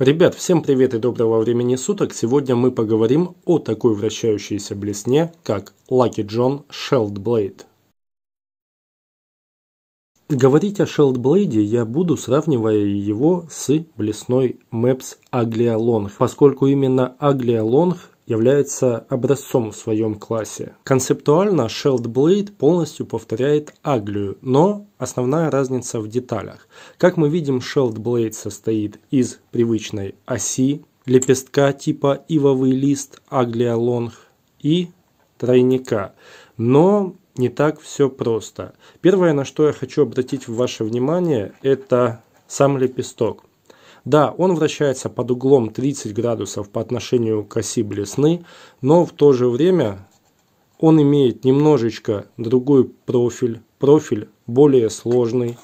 Ребят, всем привет и доброго времени суток. Сегодня мы поговорим о такой вращающейся блесне, как Lucky John Shield Blade. Говорить о Shield Blade я буду, сравнивая его с блесной Maps Aglia Long, поскольку именно Aglia Long является образцом в своем классе. Концептуально Shield Blade полностью повторяет Аглию, но основная разница в деталях. Как мы видим, Shield Blade состоит из привычной оси, лепестка типа ивовый лист Аглия Лонг и тройника. Но не так все просто. Первое, на что я хочу обратить ваше внимание, это сам лепесток. Да, он вращается под углом 30 градусов по отношению к оси блесны, но в то же время он имеет немножечко другой профиль, профиль более сложный,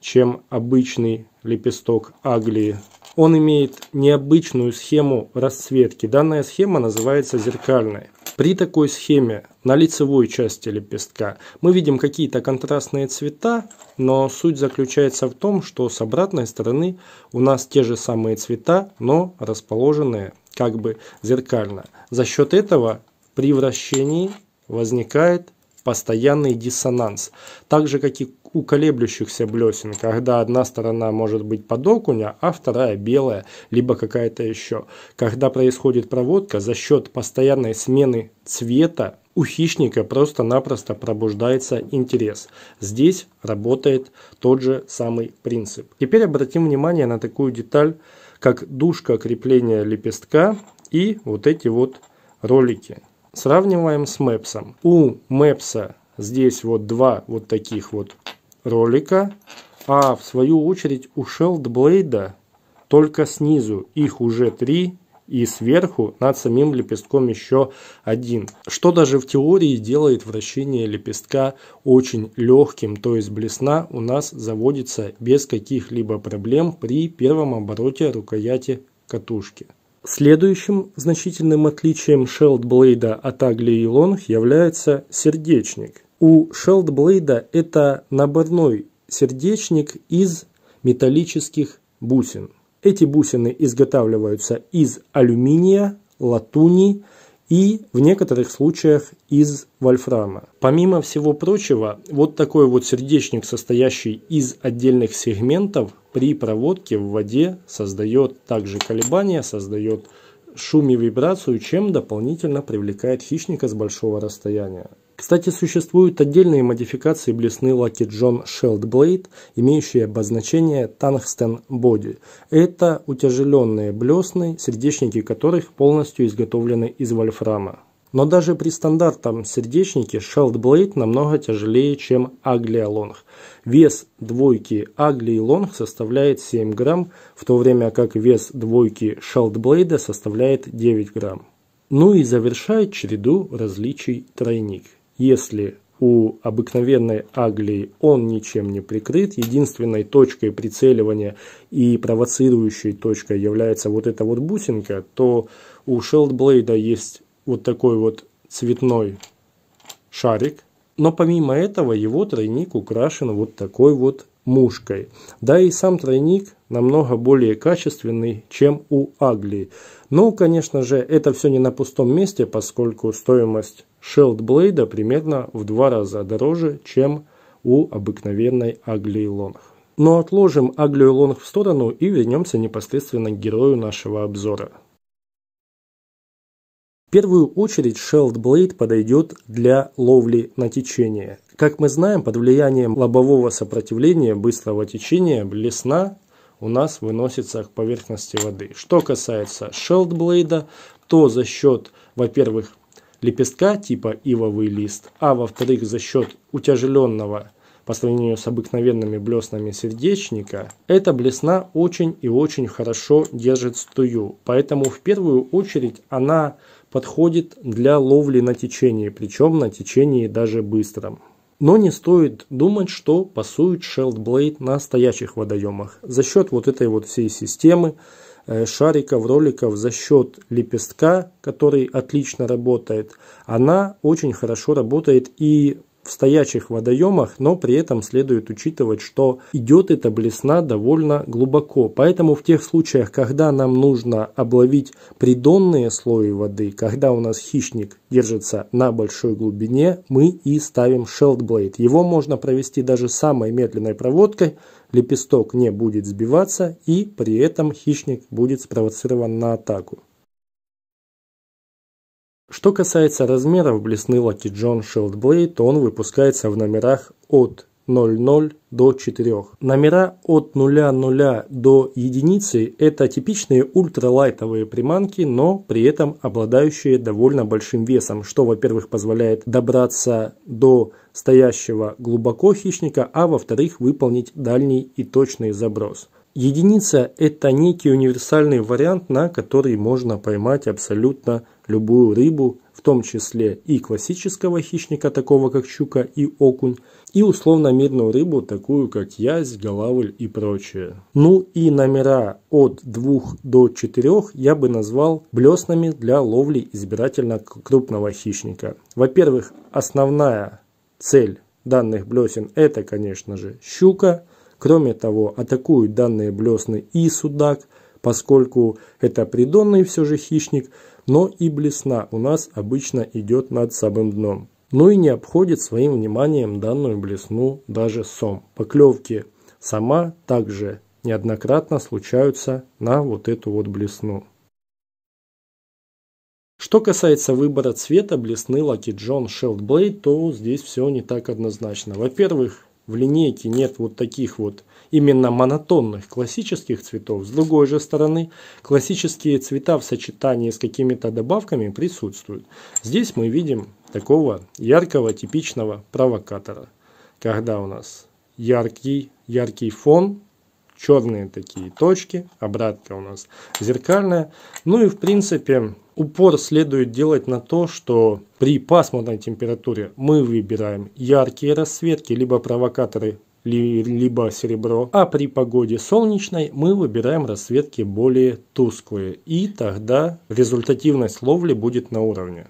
чем обычный лепесток аглии. Он имеет необычную схему расцветки. Данная схема называется зеркальной. При такой схеме на лицевой части лепестка мы видим какие-то контрастные цвета, но суть заключается в том, что с обратной стороны у нас те же самые цвета, но расположенные как бы зеркально. За счет этого при вращении возникает постоянный диссонанс. Так же, как и у колеблющихся блесен, когда одна сторона может быть под окуня, а вторая белая, либо какая-то еще. Когда происходит проводка за счет постоянной смены цвета, у хищника просто-напросто пробуждается интерес. Здесь работает тот же самый принцип. Теперь обратим внимание на такую деталь, как дужка крепления лепестка и вот эти вот ролики. Сравниваем с мэпсом. У мэпса здесь вот два вот таких вот ролика, а в свою очередь у Шелдблейда только снизу их уже три, и сверху над самим лепестком еще один, что даже в теории делает вращение лепестка очень легким, то есть блесна у нас заводится без каких-либо проблем при первом обороте рукояти катушки. Следующим значительным отличием Sheld Blade от Agli Long является сердечник. У Шелдблейда это наборной сердечник из металлических бусин. Эти бусины изготавливаются из алюминия, латуни и в некоторых случаях из вольфрама. Помимо всего прочего, вот такой вот сердечник, состоящий из отдельных сегментов, при проводке в воде создает также колебания, создает шум и вибрацию, чем дополнительно привлекает хищника с большого расстояния. Кстати, существуют отдельные модификации блесны Lucky John Shield Blade, имеющие обозначение Tungsten Body. Это утяжеленные блесны, сердечники которых полностью изготовлены из вольфрама. Но даже при стандартном сердечнике Shield Blade намного тяжелее, чем Aglia Long. Вес двойки Aglia Long составляет 7 грамм, в то время как вес двойки Shield Blade составляет 9 грамм. Ну и завершает череду различий тройник. Если у обыкновенной аглии он ничем не прикрыт, единственной точкой прицеливания и провоцирующей точкой является вот эта вот бусинка, то у Шелдблейда есть вот такой вот цветной шарик, но помимо этого его тройник украшен вот такой вот мушкой. Да и сам тройник намного более качественный, чем у Аглии. Но, ну, конечно же, это все не на пустом месте, поскольку стоимость Shield Blade примерно в два раза дороже, чем у обыкновенной Аглии Long. Но отложим Аглию Лонг в сторону и вернемся непосредственно к герою нашего обзора. В первую очередь Shelled Blade подойдет для ловли на течение. Как мы знаем, под влиянием лобового сопротивления быстрого течения блесна у нас выносится к поверхности воды. Что касается шелдблейда, то за счет, во-первых, лепестка типа ивовый лист, а во-вторых, за счет утяжеленного по сравнению с обыкновенными блеснами сердечника, эта блесна очень и очень хорошо держит стую. Поэтому в первую очередь она подходит для ловли на течении, причем на течении даже быстром. Но не стоит думать, что пасует Шелдблейд на стоящих водоемах. За счет вот этой вот всей системы э, шариков, роликов, за счет лепестка, который отлично работает, она очень хорошо работает и в стоячих водоемах, но при этом следует учитывать, что идет эта блесна довольно глубоко. Поэтому в тех случаях, когда нам нужно обловить придонные слои воды, когда у нас хищник держится на большой глубине, мы и ставим шелдблейд. Его можно провести даже самой медленной проводкой, лепесток не будет сбиваться и при этом хищник будет спровоцирован на атаку. Что касается размеров блесны Lucky John Shieldblade, то он выпускается в номерах от 0,0 до 4. Номера от 0,0 до единицы – это типичные ультралайтовые приманки, но при этом обладающие довольно большим весом, что, во-первых, позволяет добраться до стоящего глубоко хищника, а во-вторых, выполнить дальний и точный заброс. Единица – это некий универсальный вариант, на который можно поймать абсолютно любую рыбу, в том числе и классического хищника, такого как щука и окунь, и условно-медную рыбу, такую как язь, голавль и прочее. Ну и номера от 2 до 4 я бы назвал блеснами для ловли избирательно крупного хищника. Во-первых, основная цель данных блесен это, конечно же, щука. Кроме того, атакуют данные блесны и судак, поскольку это придонный все же хищник – но и блесна у нас обычно идет над самым дном. Ну и не обходит своим вниманием данную блесну даже сом. Поклевки сама также неоднократно случаются на вот эту вот блесну. Что касается выбора цвета блесны Lucky John Shield Blade, то здесь все не так однозначно. Во-первых, в линейке нет вот таких вот именно монотонных классических цветов. С другой же стороны, классические цвета в сочетании с какими-то добавками присутствуют. Здесь мы видим такого яркого типичного провокатора, когда у нас яркий, яркий фон, черные такие точки, обратка у нас зеркальная. Ну и в принципе упор следует делать на то, что при пасмурной температуре мы выбираем яркие расцветки, либо провокаторы либо серебро, а при погоде солнечной мы выбираем расцветки более тусклые, и тогда результативность ловли будет на уровне.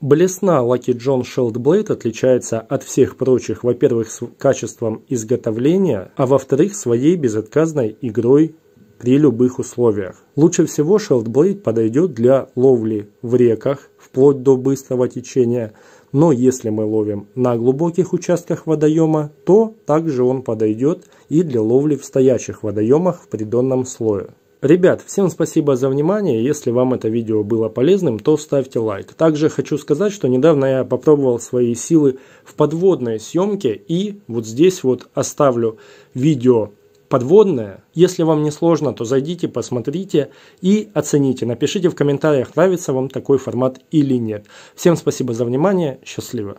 Блесна Lucky John Shield Blade отличается от всех прочих, во-первых, качеством изготовления, а во-вторых, своей безотказной игрой при любых условиях. Лучше всего шелдблейд подойдет для ловли в реках, вплоть до быстрого течения, но если мы ловим на глубоких участках водоема, то также он подойдет и для ловли в стоящих водоемах в придонном слое. Ребят, всем спасибо за внимание. Если вам это видео было полезным, то ставьте лайк. Также хочу сказать, что недавно я попробовал свои силы в подводной съемке. И вот здесь вот оставлю видео подводная. Если вам не сложно, то зайдите, посмотрите и оцените. Напишите в комментариях, нравится вам такой формат или нет. Всем спасибо за внимание. Счастливо.